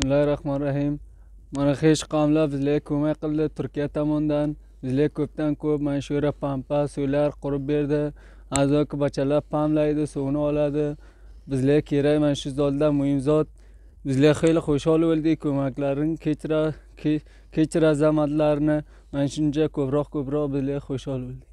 بسم الله الرحمن mana hech qavmlar bizlarga ko'mak qildi turkiya tomonidan bizlarga ko'pdan ko'p mana shu پامپا سولار قرب qurib berdi azoki bachalar pamlaydi suvni oladi bizlarga kerak mana shu zotlar muhim zot bizlar xeyli xushol bo'ldik ko'maklarini kechira kechir azamatlarini mana shuncha ko'proq ko'proq bizlar xushol bo'ldik